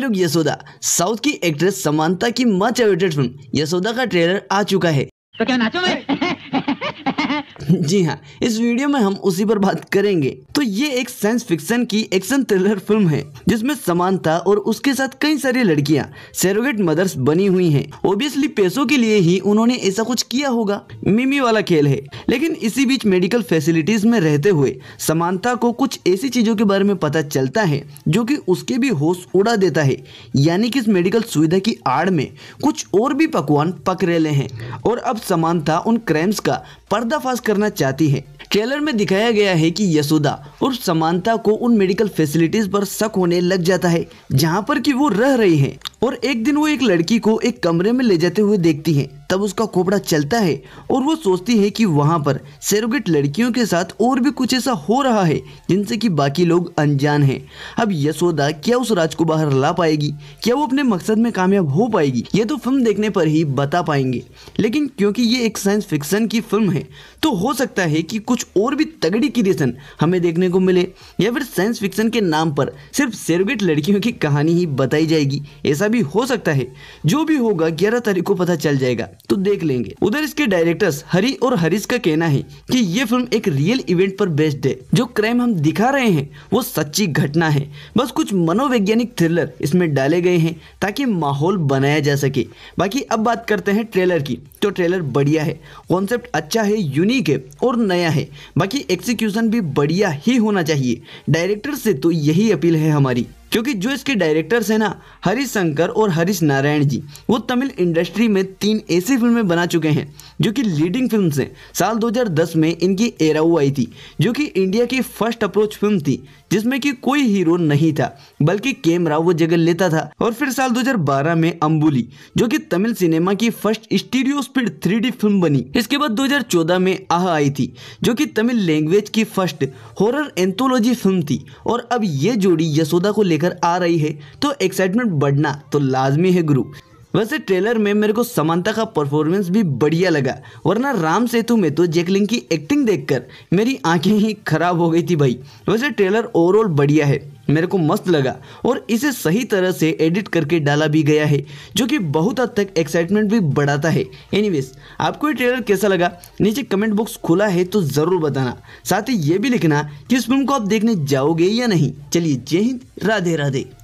भाई लोग यशोदा साउथ की एक्ट्रेस समानता की मच अवेटेड फिल्म यशोदा का ट्रेलर आ चुका है तो क्या नाचो जी हाँ इस वीडियो में हम उसी पर बात करेंगे तो ये एक साइंस फिक्शन की एक्शन थ्रिलर फिल्म है जिसमें समानता और उसके साथ कई सारी लड़कियाँ सेरोगेट मदर्स बनी हुई हैं। ओब्वियसली पैसों के लिए ही उन्होंने ऐसा कुछ किया होगा मिमी वाला खेल है लेकिन इसी बीच मेडिकल फैसिलिटीज़ में रहते हुए समानता को कुछ ऐसी चीज़ों के बारे में पता चलता है जो कि उसके भी होश उड़ा देता है यानी कि इस मेडिकल सुविधा की आड़ में कुछ और भी पकवान पक रहे हैं और अब समानता उन क्राइम्स का पर्दाफाश करना चाहती है ट्रेलर में दिखाया गया है कि यशोदा और समानता को उन मेडिकल फैसिलिटीज पर शक होने लग जाता है जहाँ पर कि वो रह रही हैं और एक दिन वो एक लड़की को एक कमरे में ले जाते हुए देखती हैं तब उसका कोबड़ा चलता है और वो सोचती है कि वहाँ पर सेरोगेट लड़कियों के साथ और भी कुछ ऐसा हो रहा है जिनसे कि बाकी लोग अनजान हैं अब यशोदा क्या उस राज को बाहर ला पाएगी क्या वो अपने मकसद में कामयाब हो पाएगी ये तो फिल्म देखने पर ही बता पाएंगे लेकिन क्योंकि ये एक साइंस फिक्सन की फिल्म है तो हो सकता है कि कुछ और भी तगड़ी क्रिएशन हमें देखने को मिले या फिर साइंस फिक्सन के नाम पर सिर्फ सेरोगेट लड़कियों की कहानी ही बताई जाएगी ऐसा भी हो सकता है जो भी होगा ग्यारह तारीख को पता चल जाएगा तो देख लेंगे उधर इसके डायरेक्टर्स हरी और हरीश का कहना है कि ये फिल्म एक रियल इवेंट पर बेस्ड है जो क्राइम हम दिखा रहे हैं वो सच्ची घटना है बस कुछ मनोवैज्ञानिक थ्रिलर इसमें डाले गए हैं ताकि माहौल बनाया जा सके बाकी अब बात करते हैं ट्रेलर की तो ट्रेलर बढ़िया है कॉन्सेप्ट अच्छा है यूनिक है और नया है बाकी एक्सिक्यूशन भी बढ़िया ही होना चाहिए डायरेक्टर से तो यही अपील है हमारी क्योंकि जो इसके डायरेक्टर्स हैं ना हरीश शंकर और हरीश नारायण जी वो तमिल इंडस्ट्री में तीन ऐसी फिल्में बना चुके हैं जो कि लीडिंग फिल्म हैं साल 2010 में इनकी एराऊ आई थी जो कि इंडिया की फर्स्ट अप्रोच फिल्म थी जिसमें कि कोई हीरो नहीं था बल्कि कैमरा वो जगह लेता था और फिर साल 2012 में अम्बुली जो कि तमिल सिनेमा की first stereo speed three film बनी इसके बाद 2014 में आह आई थी जो कि तमिल लैंग्वेज की फर्स्ट हॉरर एंथोलॉजी फिल्म थी और अब ये जोड़ी यशोदा को लेकर आ रही है तो एक्साइटमेंट बढ़ना तो लाजमी है ग्रुप वैसे ट्रेलर में मेरे को समानता का परफॉर्मेंस भी बढ़िया लगा वरना राम सेतु में तो जैकलिन की एक्टिंग देखकर मेरी आंखें ही खराब हो गई थी भाई वैसे ट्रेलर ओवरऑल बढ़िया है मेरे को मस्त लगा और इसे सही तरह से एडिट करके डाला भी गया है जो कि बहुत हद तक एक्साइटमेंट भी बढ़ाता है एनीवेज आपको ये ट्रेलर कैसा लगा नीचे कमेंट बॉक्स खुला है तो ज़रूर बताना साथ ही ये भी लिखना कि इस फिल्म को आप देखने जाओगे या नहीं चलिए जय हिंद राधे राधे